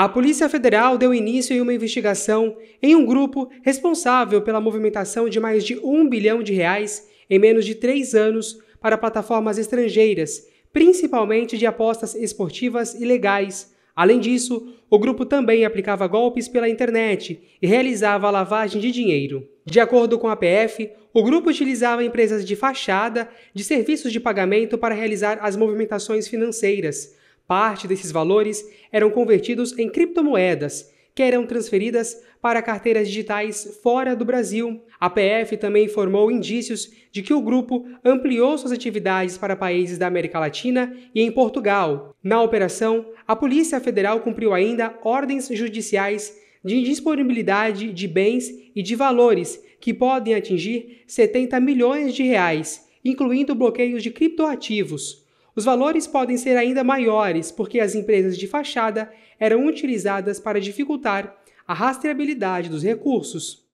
A Polícia Federal deu início em uma investigação em um grupo responsável pela movimentação de mais de um bilhão de reais em menos de três anos para plataformas estrangeiras, principalmente de apostas esportivas ilegais. Além disso, o grupo também aplicava golpes pela internet e realizava lavagem de dinheiro. De acordo com a PF, o grupo utilizava empresas de fachada de serviços de pagamento para realizar as movimentações financeiras Parte desses valores eram convertidos em criptomoedas, que eram transferidas para carteiras digitais fora do Brasil. A PF também informou indícios de que o grupo ampliou suas atividades para países da América Latina e em Portugal. Na operação, a Polícia Federal cumpriu ainda ordens judiciais de indisponibilidade de bens e de valores que podem atingir 70 milhões de reais, incluindo bloqueios de criptoativos. Os valores podem ser ainda maiores porque as empresas de fachada eram utilizadas para dificultar a rastreabilidade dos recursos.